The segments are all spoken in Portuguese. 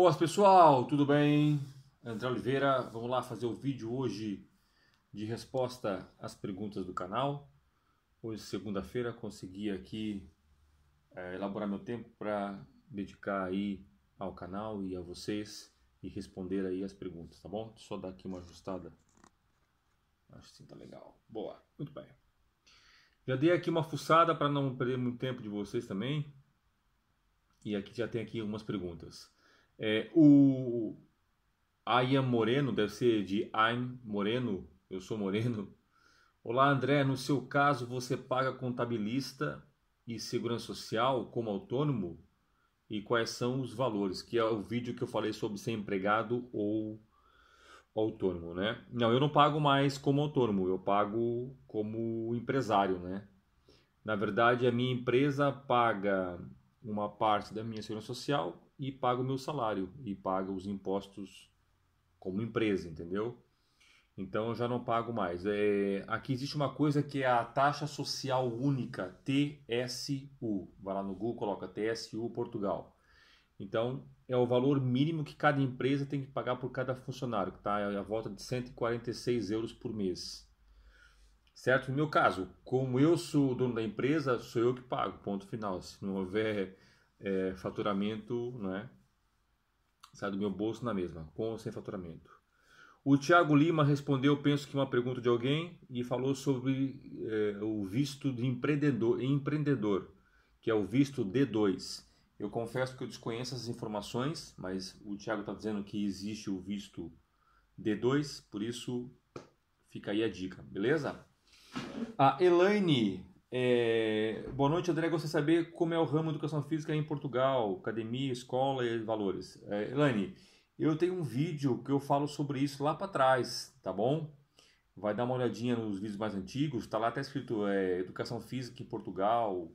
Boas pessoal, tudo bem? André Oliveira, vamos lá fazer o vídeo hoje de resposta às perguntas do canal. Hoje, segunda-feira, consegui aqui é, elaborar meu tempo para dedicar aí ao canal e a vocês e responder aí as perguntas, tá bom? Só dar aqui uma ajustada. Acho que sim, tá legal. Boa, muito bem. Já dei aqui uma fuçada para não perder muito tempo de vocês também. E aqui já tem aqui algumas perguntas. É, o Ayam Moreno deve ser de I'm Moreno, eu sou Moreno. Olá, André. No seu caso, você paga contabilista e segurança social como autônomo? E quais são os valores? Que é o vídeo que eu falei sobre ser empregado ou autônomo, né? Não, eu não pago mais como autônomo, eu pago como empresário, né? Na verdade, a minha empresa paga uma parte da minha segurança social e paga o meu salário e paga os impostos como empresa, entendeu? Então eu já não pago mais. É, aqui existe uma coisa que é a taxa social única, TSU. Vai lá no Google, coloca TSU Portugal. Então é o valor mínimo que cada empresa tem que pagar por cada funcionário, que está à é volta de 146 euros por mês. Certo? No meu caso, como eu sou o dono da empresa, sou eu que pago, ponto final. Se não houver é, faturamento, né, sai do meu bolso na mesma, com ou sem faturamento. O Tiago Lima respondeu, penso que uma pergunta de alguém, e falou sobre é, o visto de empreendedor, empreendedor, que é o visto D2. Eu confesso que eu desconheço essas informações, mas o Tiago está dizendo que existe o visto D2, por isso fica aí a dica, beleza? A Elaine, é... boa noite, André. Gostaria de saber como é o ramo de educação física em Portugal, academia, escola e valores. É, Elaine, eu tenho um vídeo que eu falo sobre isso lá para trás, tá bom? Vai dar uma olhadinha nos vídeos mais antigos, tá lá até escrito é, Educação Física em Portugal.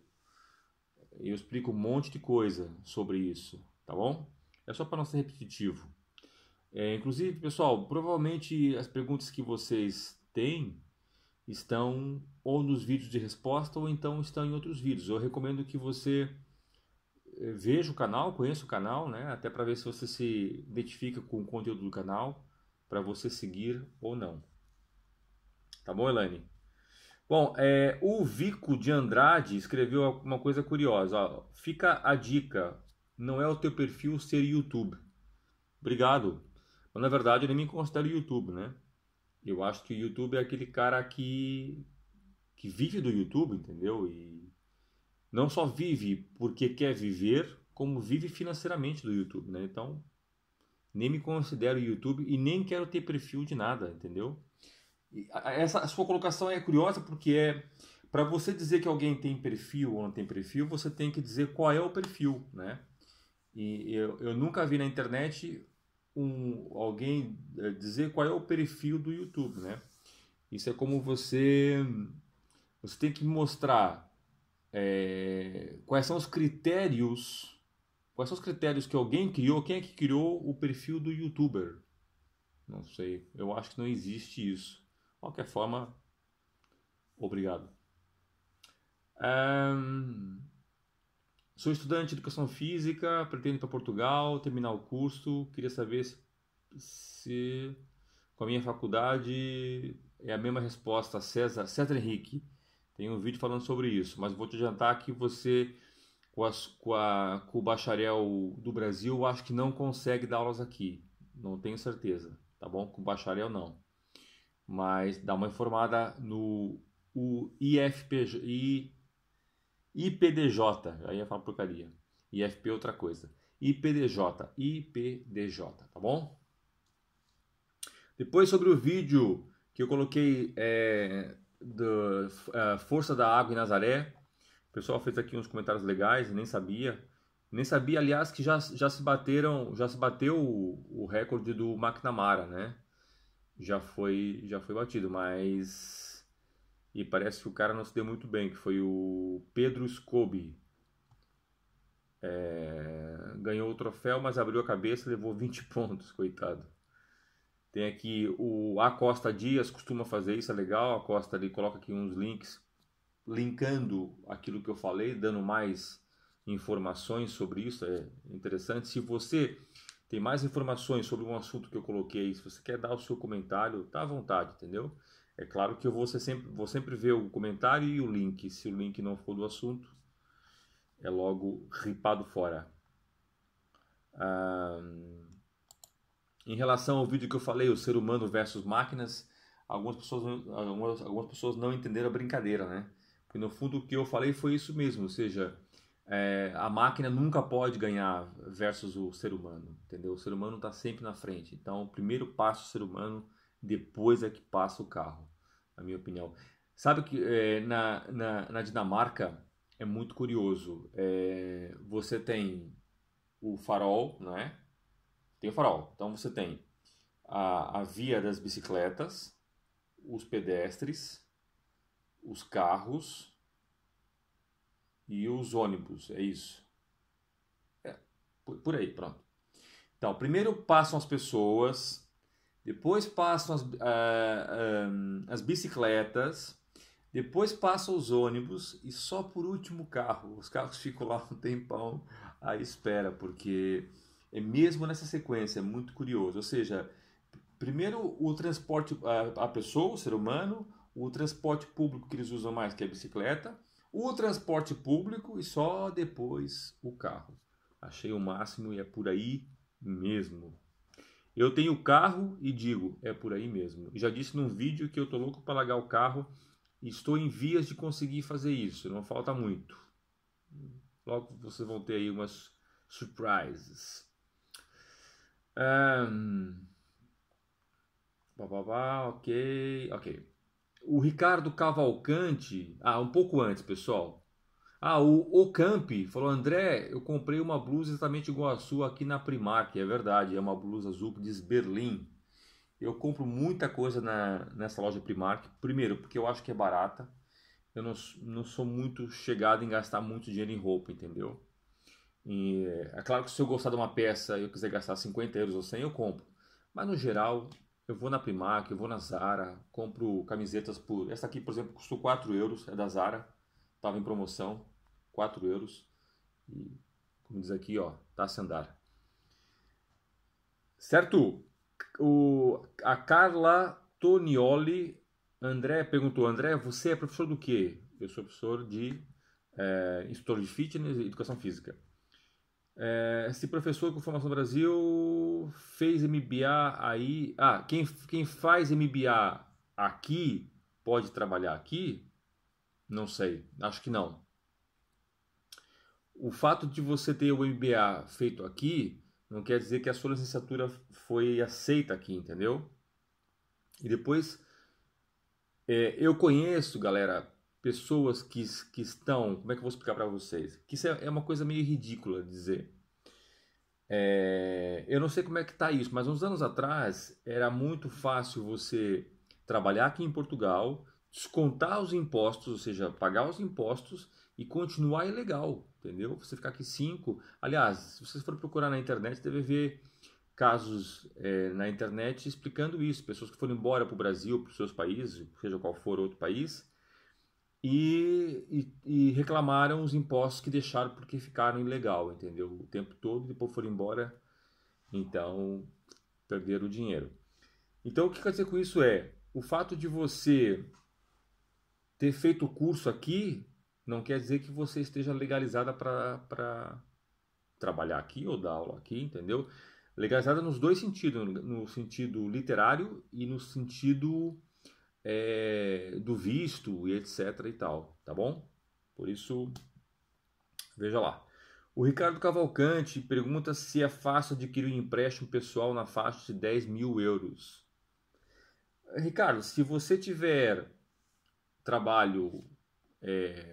Eu explico um monte de coisa sobre isso, tá bom? É só para não ser repetitivo. É, inclusive, pessoal, provavelmente as perguntas que vocês têm estão ou nos vídeos de resposta ou então estão em outros vídeos. Eu recomendo que você eh, veja o canal, conheça o canal, né? até para ver se você se identifica com o conteúdo do canal, para você seguir ou não. Tá bom, Elaine? Bom, é, o Vico de Andrade escreveu uma coisa curiosa. Ó, Fica a dica, não é o teu perfil ser YouTube. Obrigado. Mas, na verdade, eu nem me considero YouTube, né? Eu acho que o YouTube é aquele cara que, que vive do YouTube, entendeu? E não só vive porque quer viver, como vive financeiramente do YouTube, né? Então, nem me considero YouTube e nem quero ter perfil de nada, entendeu? E essa sua colocação é curiosa porque é para você dizer que alguém tem perfil ou não tem perfil, você tem que dizer qual é o perfil, né? E eu, eu nunca vi na internet um, alguém eh, dizer qual é o perfil do YouTube, né? Isso é como você você tem que mostrar é, quais são os critérios, quais são os critérios que alguém criou, quem é que criou o perfil do YouTuber? Não sei, eu acho que não existe isso. De qualquer forma, obrigado. Um... Sou estudante de educação física, pretendo ir para Portugal, terminar o curso. Queria saber se, se com a minha faculdade é a mesma resposta, César, César Henrique. Tem um vídeo falando sobre isso, mas vou te adiantar que você, com, as, com, a, com o bacharel do Brasil, acho que não consegue dar aulas aqui. Não tenho certeza, tá bom? Com o bacharel, não. Mas dá uma informada no o IFPJ, IPDJ, aí ia falar porcaria. IFP outra coisa. IPDJ, IPDJ, tá bom? Depois sobre o vídeo que eu coloquei é, da é, Força da Água em Nazaré. O pessoal fez aqui uns comentários legais, nem sabia. Nem sabia, aliás, que já, já se bateram, já se bateu o, o recorde do McNamara, né? Já foi, já foi batido, mas e parece que o cara não se deu muito bem, que foi o Pedro Scobi. É, ganhou o troféu, mas abriu a cabeça e levou 20 pontos, coitado. Tem aqui o Acosta Dias, costuma fazer isso, é legal. A Costa ali coloca aqui uns links, linkando aquilo que eu falei, dando mais informações sobre isso, é interessante. Se você tem mais informações sobre um assunto que eu coloquei, se você quer dar o seu comentário, tá à vontade, entendeu? É claro que eu vou sempre, vou sempre ver o comentário e o link. Se o link não for do assunto, é logo ripado fora. em relação ao vídeo que eu falei, o ser humano versus máquinas, algumas pessoas, algumas, algumas pessoas não entenderam a brincadeira, né? Porque no fundo o que eu falei foi isso mesmo, ou seja, é, a máquina nunca pode ganhar versus o ser humano, entendeu? O ser humano está sempre na frente. Então, o primeiro passo o ser humano, depois é que passa o carro a minha opinião. Sabe que é, na, na, na, Dinamarca é muito curioso. É, você tem o farol, não é? Tem o farol. Então você tem a, a via das bicicletas, os pedestres, os carros e os ônibus. É isso. É, por, por aí, pronto. Então, primeiro passam as pessoas, depois passam as, eh, eh, as bicicletas, depois passam os ônibus e só por último o carro. Os carros ficam lá um tempão à espera, porque é mesmo nessa sequência, é muito curioso. Ou seja, primeiro o transporte, a, a pessoa, o ser humano, o transporte público que eles usam mais, que é a bicicleta, o transporte público e só depois o carro. Achei o máximo e é por aí mesmo. Eu tenho carro e digo, é por aí mesmo. Já disse num vídeo que eu tô louco para largar o carro e estou em vias de conseguir fazer isso, não falta muito. Logo vocês vão ter aí umas surprises. Um, bah, bah, bah, ok, ok. O Ricardo Cavalcante, ah, um pouco antes, pessoal. Ah, o Ocamp falou: André, eu comprei uma blusa exatamente igual a sua aqui na Primark. É verdade, é uma blusa azul que diz Berlim. Eu compro muita coisa na, nessa loja Primark. Primeiro, porque eu acho que é barata. Eu não, não sou muito chegado em gastar muito dinheiro em roupa, entendeu? E, é claro que se eu gostar de uma peça e eu quiser gastar 50 euros ou 100, eu compro. Mas no geral, eu vou na Primark, eu vou na Zara, compro camisetas por. Essa aqui, por exemplo, custou 4 euros, é da Zara, estava em promoção. 4 euros. E, como diz aqui, ó, tá sem andar. Certo? O, a Carla Tonioli André perguntou: André, você é professor do quê? Eu sou professor de é, instrutor de fitness e educação física. É, esse professor com formação no Brasil fez MBA aí. Ah, quem, quem faz MBA aqui pode trabalhar aqui? Não sei, acho que não o fato de você ter o MBA feito aqui não quer dizer que a sua licenciatura foi aceita aqui, entendeu? E depois, é, eu conheço, galera, pessoas que, que estão. Como é que eu vou explicar para vocês? Que isso é, é, uma coisa meio ridícula dizer. É, eu não sei como é que tá isso, mas uns anos atrás era muito fácil você trabalhar aqui em Portugal, descontar os impostos, ou seja, pagar os impostos e continuar ilegal entendeu? Você ficar aqui cinco. Aliás, se você for procurar na internet, deve ver casos é, na internet explicando isso. Pessoas que foram embora para o Brasil, para os seus países, seja qual for outro país, e, e, e, reclamaram os impostos que deixaram porque ficaram ilegal, entendeu? O tempo todo, depois foram embora, então perderam o dinheiro. Então, o que quer dizer com isso é o fato de você ter feito o curso aqui não quer dizer que você esteja legalizada para trabalhar aqui ou dar aula aqui, entendeu? Legalizada nos dois sentidos, no sentido literário e no sentido é, do visto e etc e tal, tá bom? Por isso, veja lá. O Ricardo Cavalcante pergunta se é fácil adquirir um empréstimo pessoal na faixa de 10 mil euros. Ricardo, se você tiver trabalho é,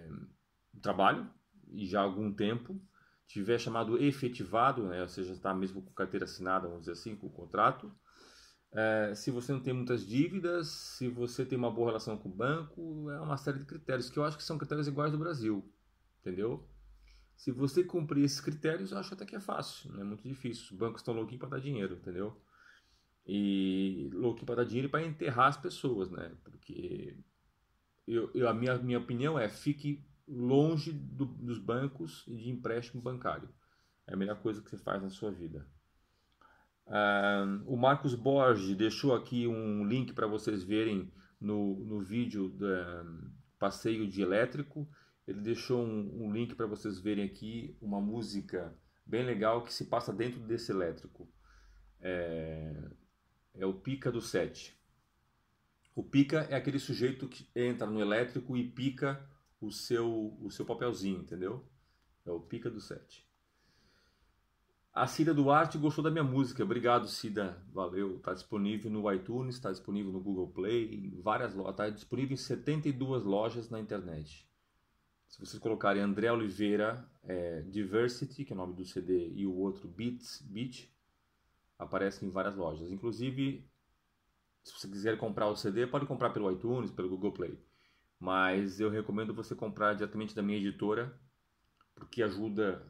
trabalho e já há algum tempo, tiver chamado efetivado, né, ou seja, está mesmo com carteira assinada, vamos dizer assim, com o contrato, é, se você não tem muitas dívidas, se você tem uma boa relação com o banco, é uma série de critérios que eu acho que são critérios iguais do Brasil, entendeu? Se você cumprir esses critérios, eu acho até que é fácil, não é muito difícil. Os bancos estão louquinhos para dar dinheiro, entendeu? E louquinho para dar dinheiro e para enterrar as pessoas, né? Porque eu, eu, a minha, minha opinião é fique longe do, dos bancos e de empréstimo bancário. É a melhor coisa que você faz na sua vida. Uh, o Marcos Borges deixou aqui um link para vocês verem no, no vídeo do passeio de elétrico. Ele deixou um, um link para vocês verem aqui uma música bem legal que se passa dentro desse elétrico. É, é o Pica do Sete. O pica é aquele sujeito que entra no elétrico e pica o seu, o seu papelzinho, entendeu? É o pica do set. A Cida Duarte gostou da minha música. Obrigado, Cida. Valeu. Está disponível no iTunes, está disponível no Google Play, em várias lojas. Está disponível em 72 lojas na internet. Se vocês colocarem André Oliveira é, Diversity, que é o nome do CD, e o outro Beats, Beat, aparece em várias lojas. Inclusive, se você quiser comprar o CD, pode comprar pelo iTunes, pelo Google Play. Mas eu recomendo você comprar diretamente da minha editora, porque ajuda,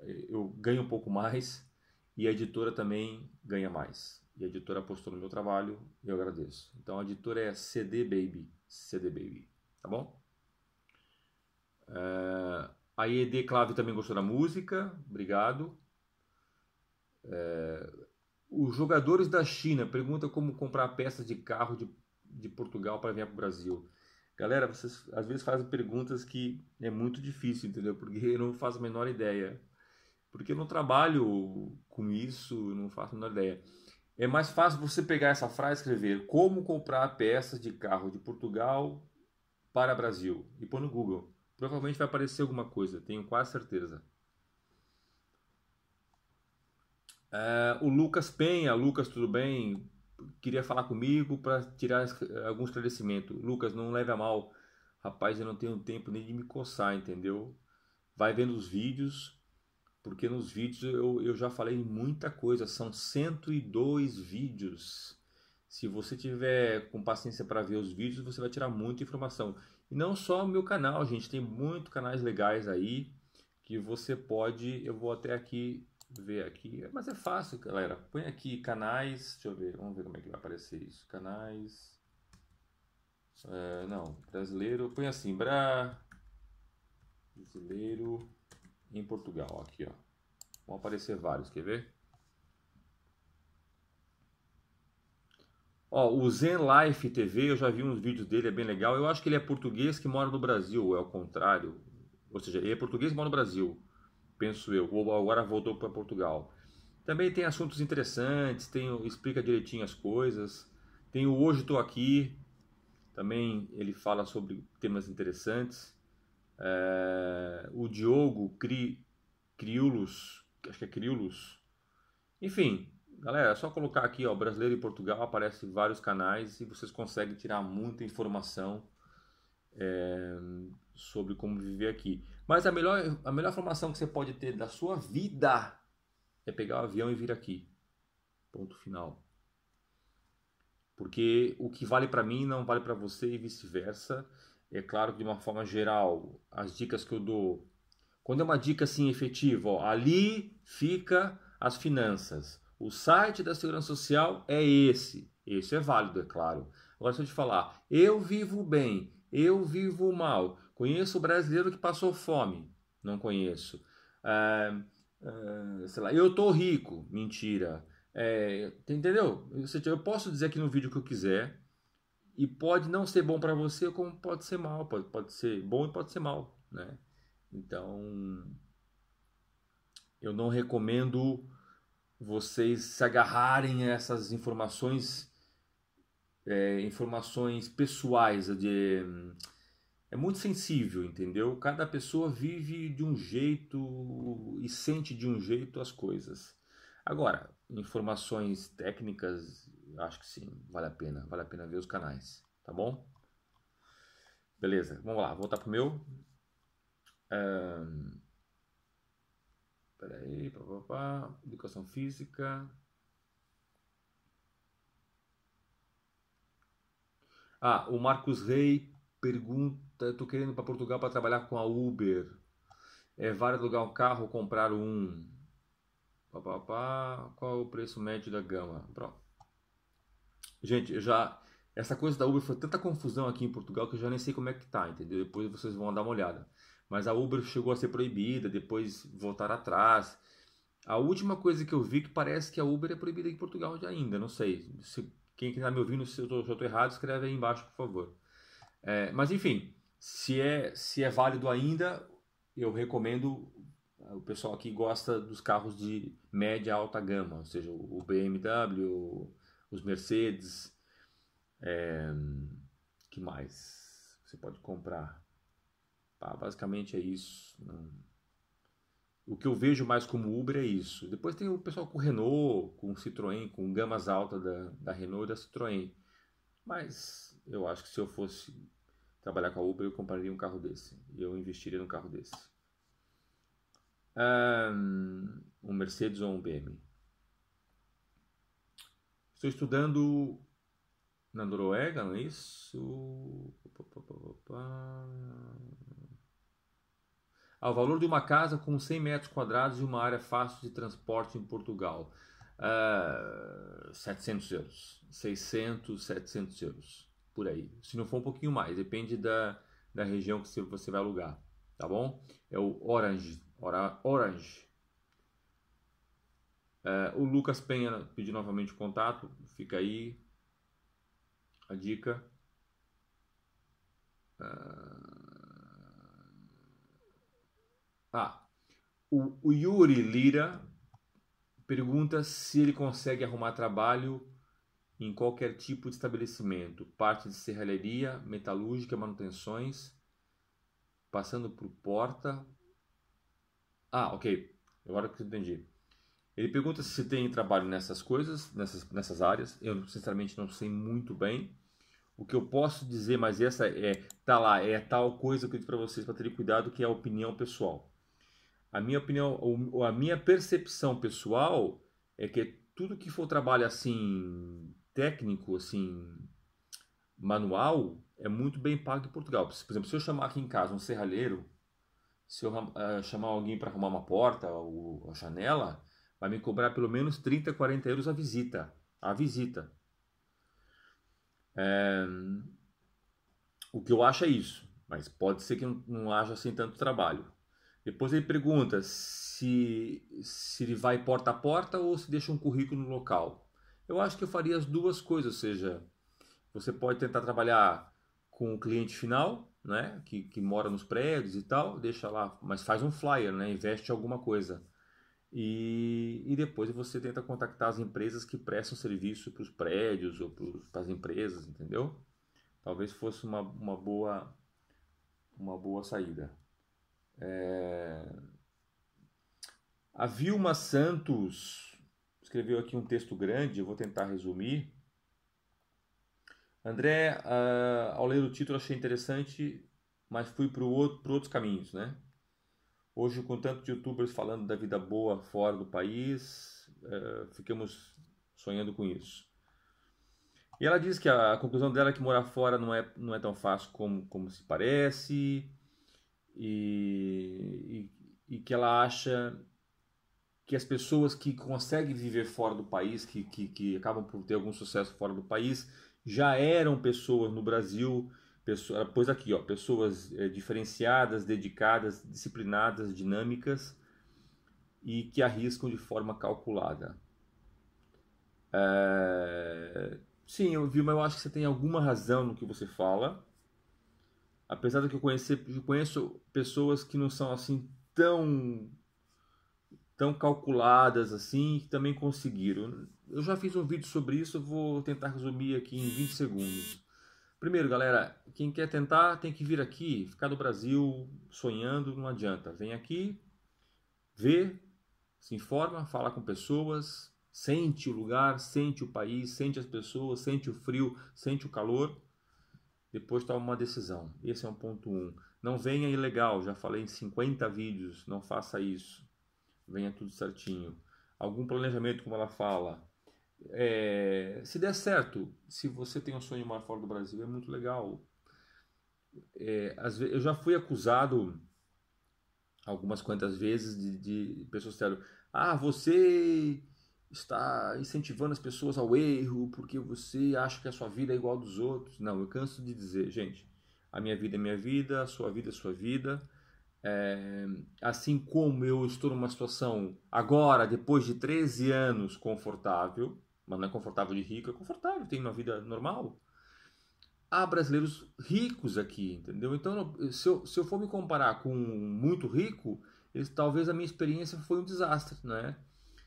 eh, eu ganho um pouco mais e a editora também ganha mais. E a editora apostou no meu trabalho e eu agradeço. Então a editora é CD Baby, CD Baby, tá bom? Uh, a ED Clave também gostou da música, obrigado. É, os jogadores da China pergunta como comprar peças de carro de, de Portugal para vir para o Brasil. Galera, vocês às vezes fazem perguntas que é muito difícil, entendeu? Porque eu não faço a menor ideia. Porque eu não trabalho com isso, não faço a menor ideia. É mais fácil você pegar essa frase e escrever como comprar peças de carro de Portugal para Brasil e pôr no Google. Provavelmente vai aparecer alguma coisa, tenho quase certeza. É, o Lucas Penha, Lucas, tudo bem? Queria falar comigo para tirar alguns esclarecimentos. Lucas, não leve a mal. Rapaz, eu não tenho tempo nem de me coçar, entendeu? Vai vendo os vídeos, porque nos vídeos eu, eu já falei muita coisa. São 102 vídeos. Se você tiver com paciência para ver os vídeos, você vai tirar muita informação. E não só o meu canal, gente, tem muitos canais legais aí que você pode. Eu vou até aqui ver aqui, mas é fácil, galera. Põe aqui canais, deixa eu ver, vamos ver como é que vai aparecer isso. Canais. É, não, brasileiro, põe assim, bra brasileiro em Portugal, aqui, ó. Vão aparecer vários, quer ver? Ó, o Zen Life TV, eu já vi uns vídeos dele, é bem legal. Eu acho que ele é português que mora no Brasil, é o contrário. Ou seja, ele é português que mora no Brasil penso eu, ou agora voltou para Portugal. Também tem assuntos interessantes, tem, explica direitinho as coisas. Tem o Hoje Estou Aqui, também ele fala sobre temas interessantes. É, o Diogo Cri, Criulos, acho que é Criulos. Enfim, galera, é só colocar aqui, ó, Brasileiro e Portugal, aparece vários canais e vocês conseguem tirar muita informação é, sobre como viver aqui. Mas a melhor, a melhor formação que você pode ter da sua vida é pegar o avião e vir aqui. Ponto final. Porque o que vale para mim não vale para você e vice-versa. É claro que de uma forma geral, as dicas que eu dou. Quando é uma dica assim efetiva, ó, ali fica as finanças. O site da Segurança Social é esse. Esse é válido, é claro. Agora, se eu te falar, eu vivo bem, eu vivo mal, Conheço o brasileiro que passou fome. Não conheço. Ah, sei lá, eu estou rico. Mentira. É, entendeu? Eu posso dizer aqui no vídeo o que eu quiser. E pode não ser bom para você, como pode ser mal. Pode, pode ser bom e pode ser mal. Né? Então, eu não recomendo vocês se agarrarem a essas informações, é, informações pessoais de é muito sensível, entendeu? Cada pessoa vive de um jeito e sente de um jeito as coisas. Agora, informações técnicas, acho que sim, vale a pena, vale a pena ver os canais, tá bom? Beleza, vamos lá, voltar pro meu. Um, peraí, papapá, educação física. Ah, o Marcos Rei pergunta eu tô querendo para Portugal para trabalhar com a Uber. É vale alugar um carro ou comprar um? Pá, pá, pá. Qual é o preço médio da gama? Pronto. Gente, já essa coisa da Uber foi tanta confusão aqui em Portugal que eu já nem sei como é que tá, entendeu? Depois vocês vão dar uma olhada. Mas a Uber chegou a ser proibida, depois voltar atrás. A última coisa que eu vi que parece que a Uber é proibida em Portugal ainda, não sei. Se quem está me ouvindo, se eu estou errado, escreve aí embaixo, por favor. É, mas enfim, se é, se é válido ainda, eu recomendo. O pessoal aqui gosta dos carros de média alta gama, ou seja, o BMW, os Mercedes, é, que mais você pode comprar? Tá, basicamente é isso. O que eu vejo mais como Uber é isso. Depois tem o pessoal com Renault, com Citroën, com gamas altas da, da Renault e da Citroën. Mas eu acho que se eu fosse trabalhar com a Uber, eu compraria um carro desse. eu investiria num carro desse. Ah, um Mercedes ou um BMW. Estou estudando na Noruega, não é isso? Ah, o valor de uma casa com 100 metros quadrados e uma área fácil de transporte em Portugal. Uh, ah, 700 euros. 600, 700 euros por aí. Se não for um pouquinho mais, depende da, da região que você vai alugar, tá bom? É o Orange, ora, Orange. É, o Lucas Penha pediu novamente o contato, fica aí a dica. É, ah, o, o Yuri Lira pergunta se ele consegue arrumar trabalho em qualquer tipo de estabelecimento, parte de serralheria, metalúrgica, manutenções, passando por porta. Ah, ok. Agora que eu entendi. Ele pergunta se tem trabalho nessas coisas, nessas, nessas áreas. Eu sinceramente não sei muito bem. O que eu posso dizer, mas essa é tá lá, é tal coisa que eu digo para vocês para terem cuidado que é a opinião pessoal. A minha opinião, ou a minha percepção pessoal é que tudo que for trabalho assim técnico, assim, manual, é muito bem pago em Portugal. Por exemplo, se eu chamar aqui em casa um serralheiro, se eu uh, chamar alguém para arrumar uma porta ou a janela, vai me cobrar pelo menos 30, 40 euros a visita. A visita. É... O que eu acho é isso, mas pode ser que não, não haja assim tanto trabalho. Depois ele pergunta se, se ele vai porta a porta ou se deixa um currículo no local. Eu acho que eu faria as duas coisas, ou seja, você pode tentar trabalhar com o cliente final, né, que, que mora nos prédios e tal, deixa lá, mas faz um flyer, né, investe em alguma coisa. E, e depois você tenta contactar as empresas que prestam serviço para os prédios ou para as empresas, entendeu? Talvez fosse uma, uma, boa, uma boa saída. É... A Vilma Santos escreveu aqui um texto grande, eu vou tentar resumir. André, uh, ao ler o título, achei interessante, mas fui para outro, outros caminhos, né? Hoje, com tanto de youtubers falando da vida boa fora do país, uh, ficamos sonhando com isso. E ela diz que a, a conclusão dela é que morar fora não é, não é tão fácil como, como se parece, e, e, e que ela acha que as pessoas que conseguem viver fora do país, que, que, que acabam por ter algum sucesso fora do país, já eram pessoas no Brasil, pessoas pois aqui, ó, pessoas é, diferenciadas, dedicadas, disciplinadas, dinâmicas e que arriscam de forma calculada. É... Sim, eu vi, mas eu acho que você tem alguma razão no que você fala. Apesar de que eu, conhecer, eu conheço pessoas que não são assim tão tão calculadas assim que também conseguiram. Eu já fiz um vídeo sobre isso, vou tentar resumir aqui em 20 segundos. Primeiro, galera, quem quer tentar tem que vir aqui, ficar no Brasil sonhando, não adianta. Vem aqui, vê, se informa, fala com pessoas, sente o lugar, sente o país, sente as pessoas, sente o frio, sente o calor. Depois toma uma decisão. Esse é um ponto 1. Um. Não venha ilegal, já falei em 50 vídeos, não faça isso venha tudo certinho. Algum planejamento, como ela fala. É, se der certo, se você tem um sonho maior fora do Brasil, é muito legal. É, às vezes, eu já fui acusado algumas quantas vezes de, de pessoas eram Ah, você está incentivando as pessoas ao erro porque você acha que a sua vida é igual dos outros. Não, eu canso de dizer, gente, a minha vida é minha vida, a sua vida é sua vida. É, assim como eu estou numa situação agora, depois de 13 anos, confortável, mas não é confortável de rico, é confortável, tem uma vida normal. Há brasileiros ricos aqui, entendeu? Então, se eu, se eu for me comparar com muito rico, talvez a minha experiência foi um desastre, né?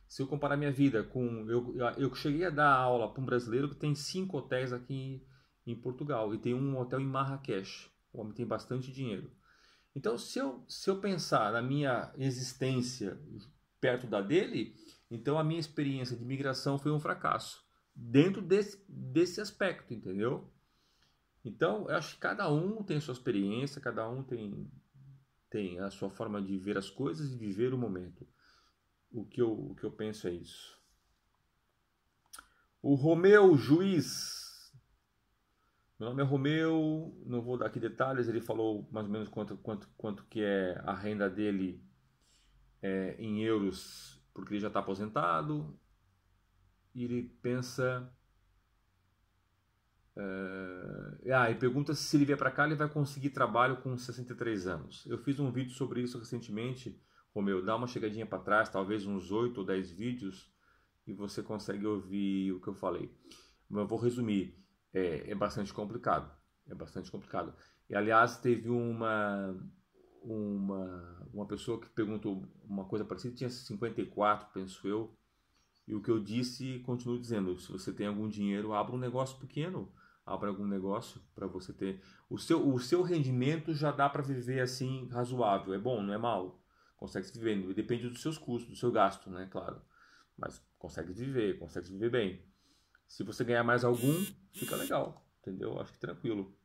Se eu comparar minha vida com. Eu, eu cheguei a dar aula para um brasileiro que tem cinco hotéis aqui em, em Portugal e tem um hotel em Marrakech. O homem tem bastante dinheiro. Então, se eu, se eu pensar na minha existência perto da dele, então a minha experiência de migração foi um fracasso. Dentro desse, desse aspecto, entendeu? Então, eu acho que cada um tem a sua experiência, cada um tem, tem a sua forma de ver as coisas e de ver o momento. O que eu, o que eu penso é isso. O Romeu Juiz meu nome é Romeu, não vou dar aqui detalhes, ele falou mais ou menos quanto, quanto, quanto que é a renda dele é, em euros, porque ele já está aposentado. E ele pensa. É, ah, e pergunta se ele vier para cá ele vai conseguir trabalho com 63 anos. Eu fiz um vídeo sobre isso recentemente, Romeu. Dá uma chegadinha para trás, talvez uns 8 ou 10 vídeos, e você consegue ouvir o que eu falei. Mas eu vou resumir é, é bastante complicado. É bastante complicado. E aliás, teve uma uma, uma pessoa que perguntou uma coisa parecida, tinha 54, penso eu, e o que eu disse, continuo dizendo, se você tem algum dinheiro, abra um negócio pequeno, abra algum negócio para você ter. O seu, o seu rendimento já dá para viver assim razoável, é bom, não é mal, consegue viver, depende dos seus custos, do seu gasto, né, claro, mas consegue viver, consegue viver bem. Se você ganhar mais algum, fica legal, entendeu? Acho que tranquilo.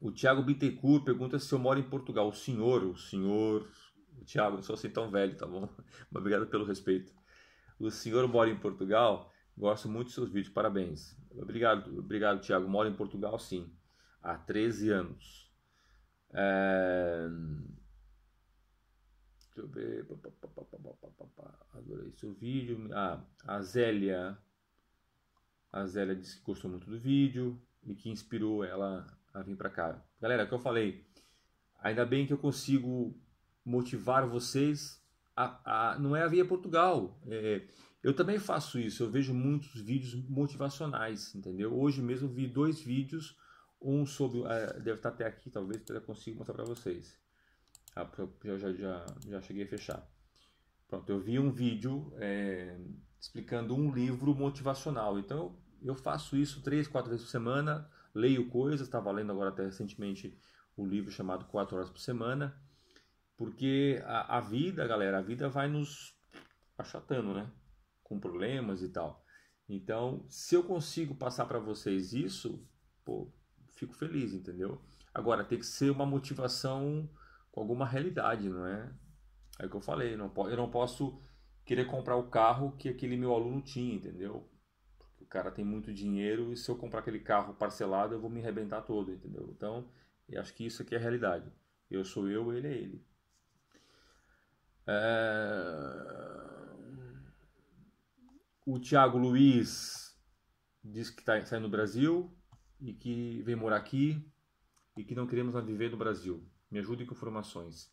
O Tiago Bittencourt pergunta se eu moro em Portugal. O senhor, o senhor. O Tiago, não sou assim tão velho, tá bom? Mas obrigado pelo respeito. O senhor mora em Portugal? Gosto muito dos seus vídeos, parabéns. Obrigado, obrigado, Tiago. Moro em Portugal, sim. Há 13 anos. É... Deixa eu ver seu vídeo. a ah, a Zélia. A Zélia disse que gostou muito do vídeo e que inspirou ela a vir para cá. Galera, é o que eu falei. Ainda bem que eu consigo motivar vocês a, a não é a via Portugal. É, eu também faço isso. Eu vejo muitos vídeos motivacionais, entendeu? Hoje mesmo vi dois vídeos, um sobre é, deve estar até aqui, talvez eu consiga mostrar para vocês. Ah, eu já, já, já cheguei a fechar. Pronto, eu vi um vídeo é, explicando um livro motivacional. Então eu faço isso três, quatro vezes por semana, leio coisas. Estava lendo agora até recentemente o um livro chamado Quatro Horas por Semana, porque a, a vida, galera, a vida vai nos achatando, né? Com problemas e tal. Então, se eu consigo passar para vocês isso, pô, fico feliz, entendeu? Agora, tem que ser uma motivação com alguma realidade, não é? É o que eu falei, não eu não posso querer comprar o carro que aquele meu aluno tinha, entendeu? Porque o cara tem muito dinheiro e se eu comprar aquele carro parcelado eu vou me arrebentar todo, entendeu? Então, eu acho que isso aqui é a realidade. Eu sou eu, ele é ele. É... O Thiago Luiz diz que está saindo do Brasil e que vem morar aqui e que não queremos viver no Brasil. Me ajude com informações.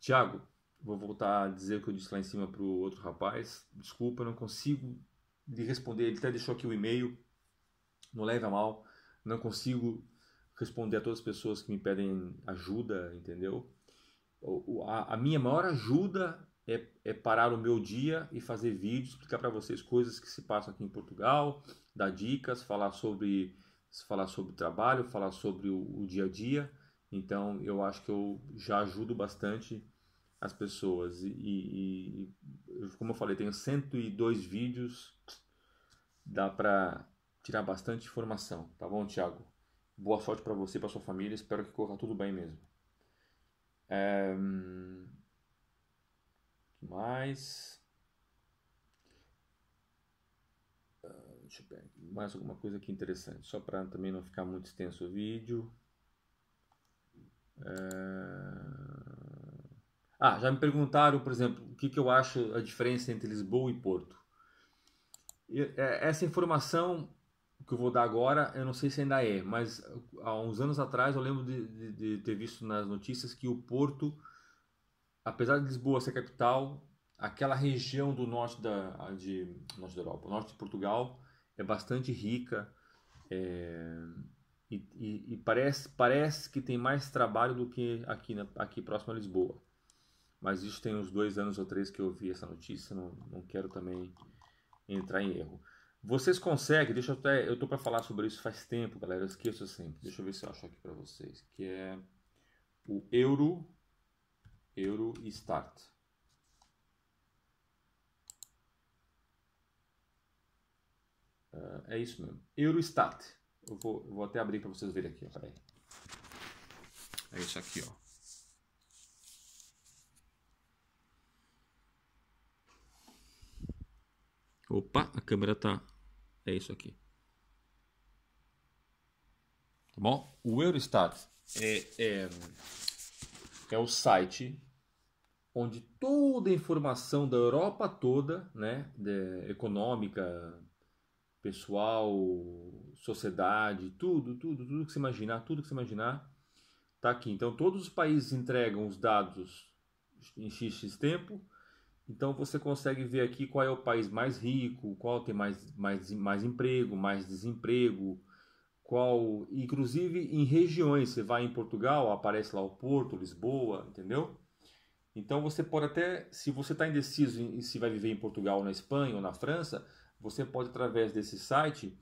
Tiago, vou voltar a dizer o que eu disse lá em cima para o outro rapaz. Desculpa, não consigo lhe responder. Ele até deixou aqui o e-mail. Não leve a mal. Não consigo responder a todas as pessoas que me pedem ajuda, entendeu? A, minha maior ajuda é, é parar o meu dia e fazer vídeos, explicar para vocês coisas que se passam aqui em Portugal, dar dicas, falar sobre falar sobre trabalho, falar sobre o, o dia a dia. Então eu acho que eu já ajudo bastante as pessoas. E, e, e, como eu falei, tenho 102 vídeos, dá para tirar bastante informação, tá bom, Thiago? Boa sorte para você e para sua família, espero que corra tudo bem mesmo. É... Hum, que mais? Ah, deixa eu pegar mais alguma coisa aqui é interessante, só para também não ficar muito extenso o vídeo. É, ah, já me perguntaram, por exemplo, o que, que eu acho a diferença entre Lisboa e Porto. É, essa informação que eu vou dar agora, eu não sei se ainda é, mas há uns anos atrás eu lembro de, de, de ter visto nas notícias que o Porto, apesar de Lisboa ser capital, aquela região do norte da, de, norte da Europa, norte de Portugal, é bastante rica é, e, e, e, parece, parece que tem mais trabalho do que aqui, na, aqui próximo a Lisboa mas isso tem uns dois anos ou três que eu vi essa notícia, não, não quero também entrar em erro. Vocês conseguem, deixa eu até, eu tô para falar sobre isso faz tempo, galera, eu esqueço sempre. Deixa eu ver se eu acho aqui para vocês, que é o Euro Euro Start. é isso mesmo. Eurostat. Eu vou, eu vou até abrir para vocês verem aqui. Ó, é isso aqui, ó. Opa, a câmera tá. É isso aqui. Tá bom? O Eurostat é, é, é o site onde toda a informação da Europa toda, né, de, econômica, pessoal, sociedade, tudo, tudo, tudo que você imaginar, tudo que você imaginar, tá aqui. Então todos os países entregam os dados em x, x tempo então você consegue ver aqui qual é o país mais rico, qual tem mais, mais, mais emprego, mais desemprego, qual. Inclusive em regiões, você vai em Portugal, aparece lá o Porto, Lisboa, entendeu? Então você pode até, se você está indeciso em, se vai viver em Portugal, na Espanha ou na França, você pode através desse site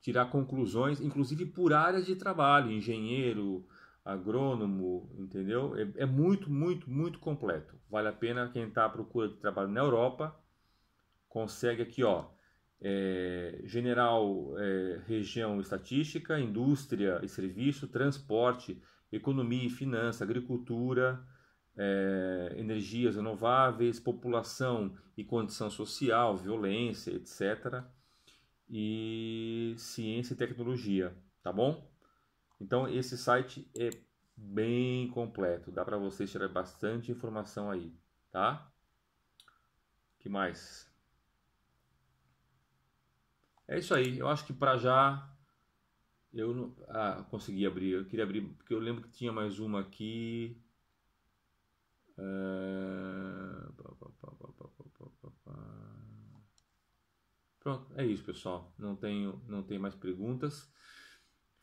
tirar conclusões, inclusive por áreas de trabalho, engenheiro, agrônomo, entendeu? É, é muito, muito, muito completo. Vale a pena quem está à procura de trabalho na Europa, consegue aqui, ó, é, general, é, região estatística, indústria e serviço, transporte, economia e finança, agricultura, é, energias renováveis, população e condição social, violência, etc. E ciência e tecnologia, tá bom? Então esse site é bem completo, dá para vocês tirar bastante informação aí, tá? Que mais? É isso aí. Eu acho que para já eu não, ah, consegui abrir. Eu queria abrir porque eu lembro que tinha mais uma aqui. Uh... Pronto, é isso, pessoal. Não tenho, não tenho mais perguntas.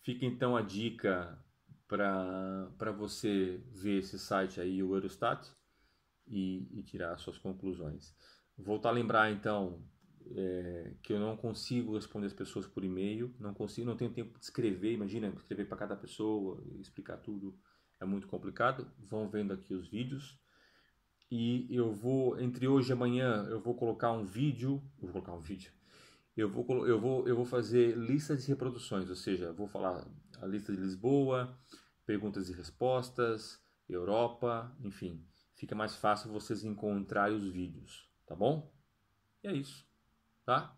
Fica então a dica para você ver esse site aí, o Eurostat, e, e tirar suas conclusões. Voltar tá a lembrar então é, que eu não consigo responder as pessoas por e-mail, não consigo, não tenho tempo de escrever, imagina, escrever para cada pessoa, explicar tudo, é muito complicado. Vão vendo aqui os vídeos. E eu vou, entre hoje e amanhã, eu vou colocar um vídeo, vou colocar um vídeo, eu vou, eu vou, eu vou fazer listas de reproduções, ou seja, vou falar a lista de Lisboa, perguntas e respostas, Europa, enfim. Fica mais fácil vocês encontrarem os vídeos, tá bom? E é isso, tá?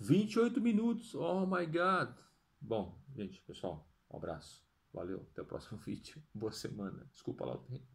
28 minutos, oh my god! Bom, gente, pessoal, um abraço, valeu, até o próximo vídeo, boa semana, desculpa lá o tempo.